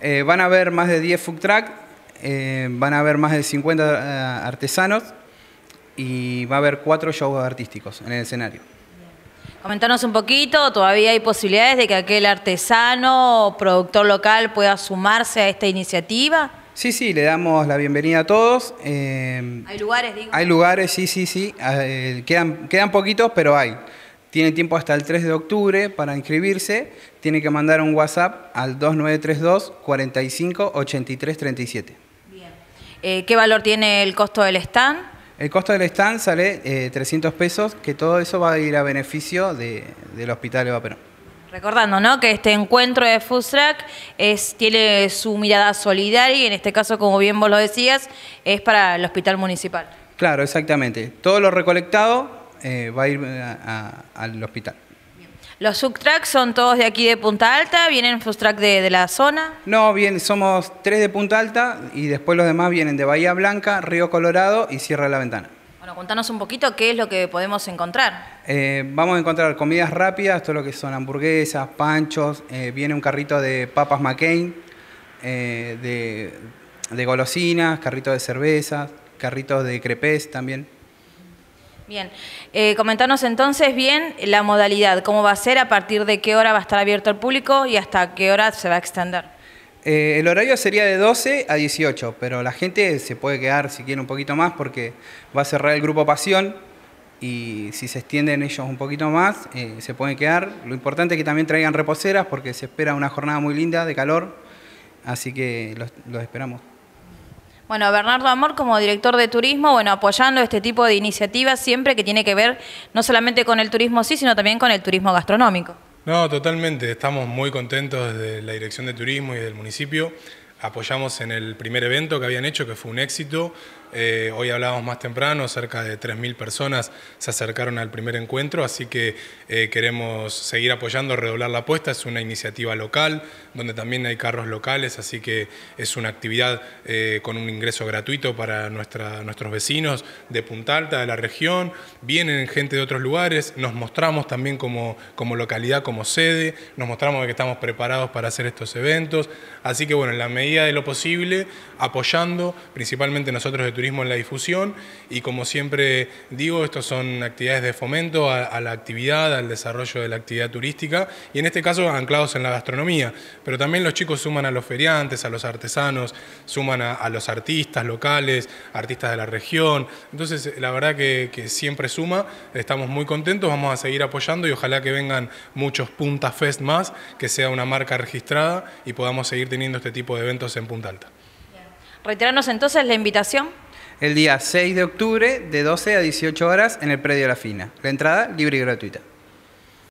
Eh, van a haber más de 10 food truck, eh, van a haber más de 50 eh, artesanos y va a haber cuatro shows artísticos en el escenario. Comentanos un poquito, todavía hay posibilidades de que aquel artesano o productor local pueda sumarse a esta iniciativa. Sí, sí, le damos la bienvenida a todos. hay lugares, Hay lugares, sí, sí, sí. quedan, quedan poquitos, pero hay. Tiene tiempo hasta el 3 de octubre para inscribirse. Tiene que mandar un WhatsApp al 2932 45 83 37. Bien. Eh, ¿Qué valor tiene el costo del stand? El costo del stand sale 300 eh, pesos, que todo eso va a ir a beneficio del Hospital Eva Perón. Recordando, ¿no? Que este encuentro de Fustrack es, tiene su mirada solidaria y en este caso, como bien vos lo decías, es para el Hospital Municipal. Claro, exactamente. Todo lo recolectado eh, va a ir eh, al hospital. ¿Los subtracks son todos de aquí de Punta Alta? ¿Vienen subtrack de, de la zona? No, bien, somos tres de Punta Alta y después los demás vienen de Bahía Blanca, Río Colorado y Sierra de la Ventana. Bueno, contanos un poquito qué es lo que podemos encontrar. Eh, vamos a encontrar comidas rápidas, todo lo que son hamburguesas, panchos, viene un carrito de papas McCain, de, golosinas, carrito de cervezas, carritos de crepes también. Bien, eh, comentanos entonces bien la modalidad, cómo va a ser, a partir de qué hora va a estar abierto al público y hasta qué hora se va a extender. Eh, el horario sería de 12 a 18, pero la gente se puede quedar si quiere un poquito más porque va a cerrar el grupo Pasión y si se extienden ellos un poquito más, eh, se pueden quedar. Lo importante es que también traigan reposeras porque se espera una jornada muy linda de calor, así que los esperamos. Bueno, Bernardo Amor como director de turismo, bueno, apoyando este tipo de iniciativas siempre que tiene que ver no solamente con el turismo sí, sino también con el turismo gastronómico. No, totalmente, estamos muy contentos de la Dirección de Turismo y del municipio. Apoyamos en el primer evento que habían hecho, que fue un éxito, eh, hoy hablábamos más temprano, cerca de 3.000 personas se acercaron al primer encuentro, así que eh, queremos seguir apoyando Redoblar la Apuesta. Es una iniciativa local donde también hay carros locales, así que es una actividad eh, con un ingreso gratuito para nuestros vecinos de Punta Alta, de la región. Vienen gente de otros lugares, nos mostramos también como, como localidad, como sede, nos mostramos que estamos preparados para hacer estos eventos. Así que bueno, en la medida de lo posible, apoyando principalmente nosotros de turismo en la difusión y como siempre digo, estos son actividades de fomento a, la actividad, al desarrollo de la actividad turística y en este caso anclados en la gastronomía, pero también los chicos suman a los feriantes, a los artesanos, suman a, los artistas locales, artistas de la región, entonces la verdad que, siempre suma, estamos muy contentos, vamos a seguir apoyando y ojalá que vengan muchos Punta Fest más, que sea una marca registrada y podamos seguir teniendo este tipo de eventos en Punta Alta. Reiterarnos entonces la invitación el día 6 de octubre de 12 a 18 horas en el predio La Fina. La entrada libre y gratuita.